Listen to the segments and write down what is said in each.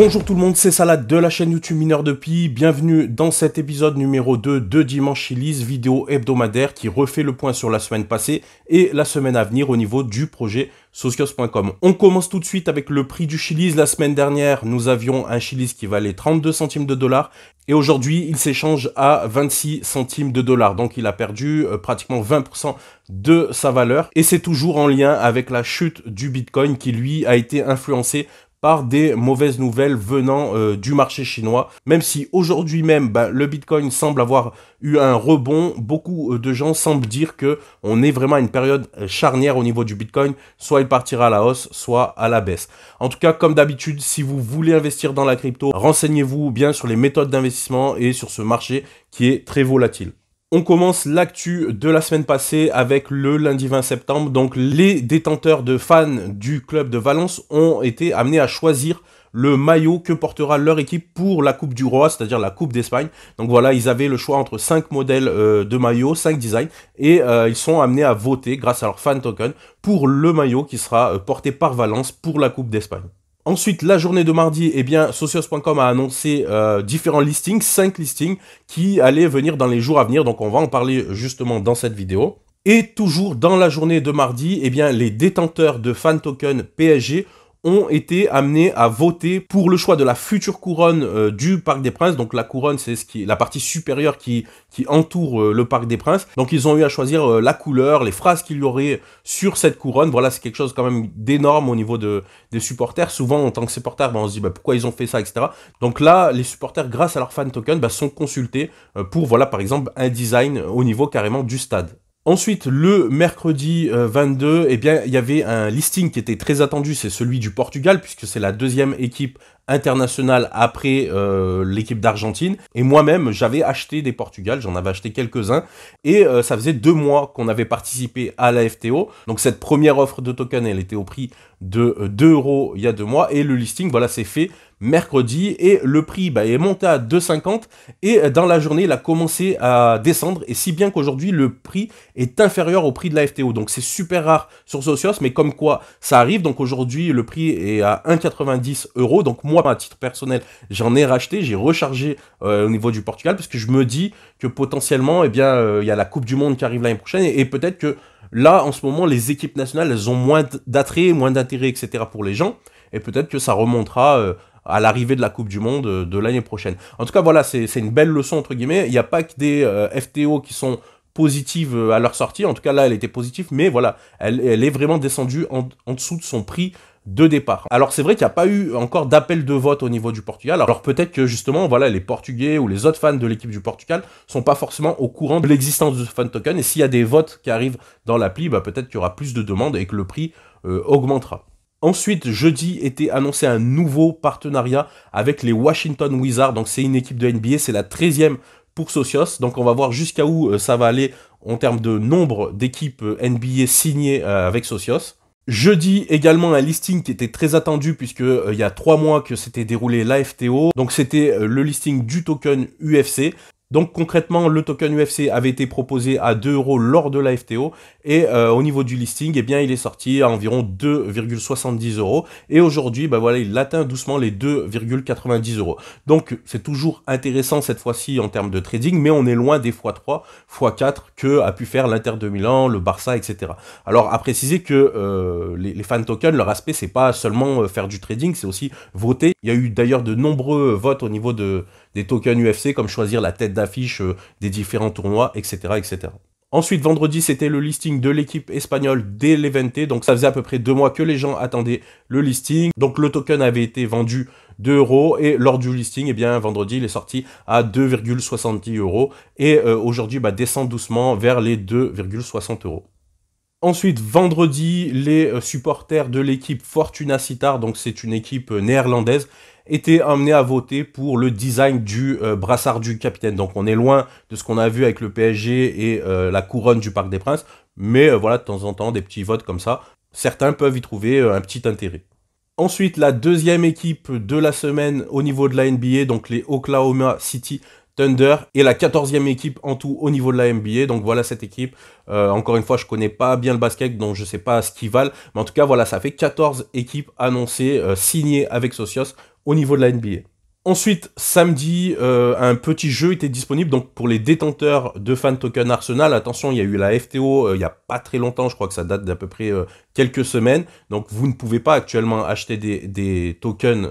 Bonjour tout le monde, c'est Salade de la chaîne YouTube Mineur de Pi. Bienvenue dans cet épisode numéro 2 de Dimanche Chilis, vidéo hebdomadaire qui refait le point sur la semaine passée et la semaine à venir au niveau du projet socios.com. On commence tout de suite avec le prix du Chili's. La semaine dernière, nous avions un Chili's qui valait 32 centimes de dollars et aujourd'hui, il s'échange à 26 centimes de dollars. Donc, il a perdu euh, pratiquement 20% de sa valeur et c'est toujours en lien avec la chute du Bitcoin qui lui a été influencé par des mauvaises nouvelles venant euh, du marché chinois. Même si aujourd'hui même bah, le Bitcoin semble avoir eu un rebond, beaucoup euh, de gens semblent dire que on est vraiment à une période euh, charnière au niveau du Bitcoin. Soit il partira à la hausse, soit à la baisse. En tout cas, comme d'habitude, si vous voulez investir dans la crypto, renseignez-vous bien sur les méthodes d'investissement et sur ce marché qui est très volatile. On commence l'actu de la semaine passée avec le lundi 20 septembre. Donc les détenteurs de fans du club de Valence ont été amenés à choisir le maillot que portera leur équipe pour la Coupe du Roi, c'est-à-dire la Coupe d'Espagne. Donc voilà, ils avaient le choix entre 5 modèles euh, de maillots, 5 designs, et euh, ils sont amenés à voter grâce à leur fan token pour le maillot qui sera euh, porté par Valence pour la Coupe d'Espagne. Ensuite, la journée de mardi, eh bien, socios.com a annoncé euh, différents listings, 5 listings, qui allaient venir dans les jours à venir. Donc, on va en parler justement dans cette vidéo. Et toujours dans la journée de mardi, eh bien, les détenteurs de fan token PSG ont été amenés à voter pour le choix de la future couronne euh, du Parc des Princes. Donc la couronne, c'est ce qui, la partie supérieure qui, qui entoure euh, le Parc des Princes. Donc ils ont eu à choisir euh, la couleur, les phrases qu'il y aurait sur cette couronne. Voilà, c'est quelque chose quand même d'énorme au niveau de, des supporters. Souvent, en tant que supporter, ben, on se dit ben, pourquoi ils ont fait ça, etc. Donc là, les supporters, grâce à leur fan token, ben, sont consultés pour, voilà, par exemple, un design au niveau carrément du stade. Ensuite, le mercredi 22, euh, eh bien, il y avait un listing qui était très attendu, c'est celui du Portugal, puisque c'est la deuxième équipe internationale après euh, l'équipe d'Argentine. Et moi-même, j'avais acheté des Portugal, j'en avais acheté quelques-uns, et euh, ça faisait deux mois qu'on avait participé à la FTO. Donc cette première offre de token, elle était au prix de 2 euros il y a deux mois, et le listing, voilà, c'est fait mercredi et le prix bah, est monté à 2,50 et euh, dans la journée il a commencé à descendre et si bien qu'aujourd'hui le prix est inférieur au prix de la FTO donc c'est super rare sur Socios mais comme quoi ça arrive donc aujourd'hui le prix est à 1,90 euros donc moi à titre personnel j'en ai racheté j'ai rechargé euh, au niveau du Portugal parce que je me dis que potentiellement eh bien euh, il y a la Coupe du Monde qui arrive l'année prochaine et, peut-être que là en ce moment les équipes nationales elles ont moins d'attrait moins d'intérêt etc pour les gens et peut-être que ça remontera à l'arrivée de la Coupe du Monde euh, de l'année prochaine. En tout cas, voilà, c'est une belle leçon, entre guillemets. Il n'y a pas que des euh, FTO qui sont positives euh, à leur sortie. En tout cas, là, elle était positive, mais voilà, elle, est vraiment descendue en, dessous de son prix de départ. Alors c'est vrai qu'il n'y a pas eu encore d'appel de vote au niveau du Portugal, alors peut-être que justement voilà les Portugais ou les autres fans de l'équipe du Portugal sont pas forcément au courant de l'existence de ce fan token, et s'il y a des votes qui arrivent dans l'appli, bah, peut-être qu'il y aura plus de demandes et que le prix augmentera. Ensuite, jeudi était annoncé un nouveau partenariat avec les Washington Wizards. Donc c'est une équipe de NBA, c'est la 13e pour Socios. Donc on va voir jusqu'à où euh, ça va aller en termes de nombre d'équipes euh, NBA signées euh, avec Socios. Jeudi également un listing qui était très attendu puisque il y a trois mois que s'était déroulé FTO, Donc c'était le listing du token UFC. Donc concrètement, le token UFC avait été proposé à 2 euros lors de la FTO et euh, au niveau du listing, eh bien, il est sorti à environ 2,70 euros et aujourd'hui, bah voilà, il atteint doucement les 2,90 euros. Donc c'est toujours intéressant cette fois-ci en termes de trading, mais on est loin des x3, x4 que a pu faire l'Inter de Milan, le Barça, etc. Alors à préciser que euh, les, fan tokens, leur aspect, c'est pas seulement euh, faire du trading, c'est aussi voter. Il y a eu d'ailleurs de nombreux votes au niveau de, des tokens UFC, comme choisir la tête affiche euh, des différents tournois, etc. etc. Ensuite, vendredi, c'était le listing de l'équipe espagnole dès l'Eventé. Donc, ça faisait à peu près deux mois que les gens attendaient le listing. Donc, le token avait été vendu 2 euros. Et lors du listing, et eh bien, vendredi, il est sorti à 2,70 euros. Et euh, aujourd'hui, bah, descend doucement vers les 2,60 euros. Ensuite, vendredi, les euh, supporters de l'équipe Fortuna Citar, donc c'est une équipe euh, néerlandaise, étaient amenés à voter pour le design du euh, brassard du capitaine. Donc on est loin de ce qu'on a vu avec le PSG et la couronne du Parc des Princes, mais voilà, de temps en temps, des petits votes comme ça, certains peuvent y trouver un petit intérêt. Ensuite, la deuxième équipe de la semaine au niveau de la NBA, donc les Oklahoma City Thunder est la 14e équipe en tout au niveau de la NBA. Donc voilà cette équipe. Euh, encore une fois, je connais pas bien le basket, donc je sais pas ce qu'ils valent. Mais en tout cas, voilà, ça fait 14 équipes annoncées, euh, signées avec Socios au niveau de la NBA. Ensuite, samedi, euh, un petit jeu était disponible donc pour les détenteurs de fan token Arsenal. Attention, il y a eu la FTO il n'y a pas très longtemps, je crois que ça date d'à peu près quelques semaines. Donc vous ne pouvez pas actuellement acheter des, des tokens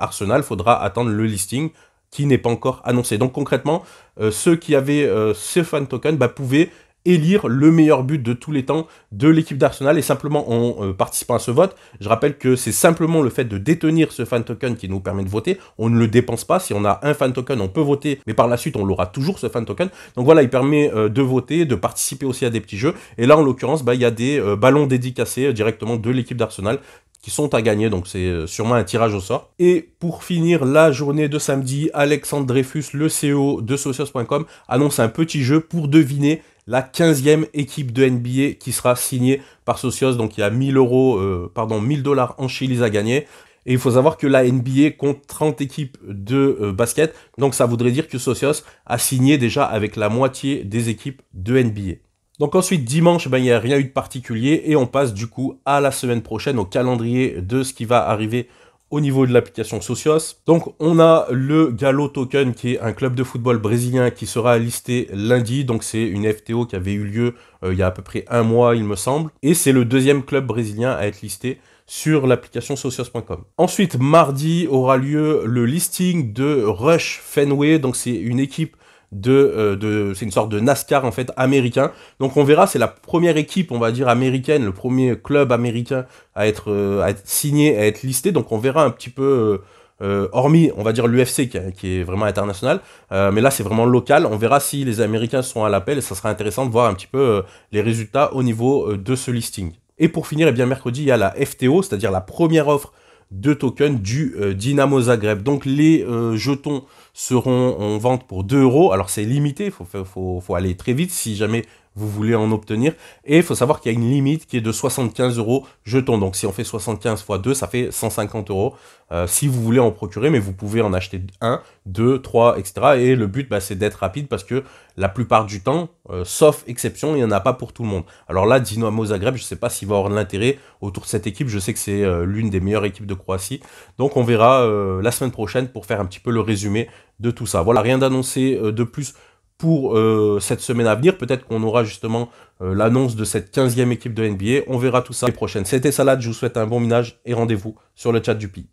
Arsenal, il faudra attendre le listing qui n'est pas encore annoncé. Donc concrètement, euh, ceux qui avaient euh, ce fan token bah, pouvaient élire le meilleur but de tous les temps de l'équipe d'Arsenal et simplement en euh, participant à ce vote, je rappelle que c'est simplement le fait de détenir ce fan token qui nous permet de voter, on ne le dépense pas, si on a un fan token on peut voter mais par la suite on l'aura toujours ce fan token, donc voilà il permet de voter, de participer aussi à des petits jeux et là en l'occurrence bah, il y a des ballons dédicacés directement de l'équipe d'Arsenal qui sont à gagner, donc c'est euh, sûrement un tirage au sort. Et pour finir la journée de samedi, Alexandre Dreyfus, le CEO de Socios.com, annonce un petit jeu pour deviner la 15e équipe de NBA qui sera signée par Socios. Donc il y a 1000 euros, euh, pardon, 1000 dollars en chilis à gagner. Et il faut savoir que la NBA compte 30 équipes de euh, basket. Donc ça voudrait dire que Socios a signé déjà avec la moitié des équipes de NBA. Donc ensuite, dimanche, ben, il n'y a rien eu de particulier et on passe du coup à la semaine prochaine, au calendrier de ce qui va arriver au niveau de l'application Socios. Donc on a le Galo Token qui est un club de football brésilien qui sera listé lundi. Donc c'est une FTO qui avait eu lieu euh, il y a à peu près un mois il me semble. Et c'est le deuxième club brésilien à être listé sur l'application socios.com. Ensuite mardi aura lieu le listing de Rush Fenway. Donc c'est une équipe euh, de, c'est une sorte de NASCAR en fait américain. Donc on verra, c'est la première équipe, on va dire américaine, le premier club américain à être, euh, signé, à être listé. Donc on verra un petit peu. Euh, hormis, on va dire l'UFC qui, est vraiment international, mais là c'est vraiment local. On verra si les Américains sont à l'appel et ça sera intéressant de voir un petit peu les résultats au niveau de ce listing. Et pour finir, et eh bien mercredi il y a la FTO, c'est-à-dire la première offre de tokens du euh, Dynamo Zagreb. Donc les euh, jetons seront en vente pour 2 euros. Alors c'est limité, il faut, faut, faut, aller très vite. Si jamais vous voulez en obtenir. Et il faut savoir qu'il y a une limite qui est de 75 euros jetons. Donc si on fait 75 x 2, ça fait 150 euros. Euh, si vous voulez en procurer, mais vous pouvez en acheter 1, 2, 3, etc. Et le but, bah, c'est d'être rapide parce que la plupart du temps, euh, sauf exception, il n'y en a pas pour tout le monde. Alors là, Dinamo Zagreb, je ne sais pas s'il va avoir de l'intérêt autour de cette équipe. Je sais que c'est euh, l'une des meilleures équipes de Croatie. Donc on verra la semaine prochaine pour faire un petit peu le résumé de tout ça. Voilà, rien d'annoncé de plus pour euh, cette semaine à venir. Peut-être qu'on aura justement euh, l'annonce de cette 15e équipe de NBA. On verra tout ça les prochaines. C'était Salade, je vous souhaite un bon minage et rendez-vous sur le chat du Pi.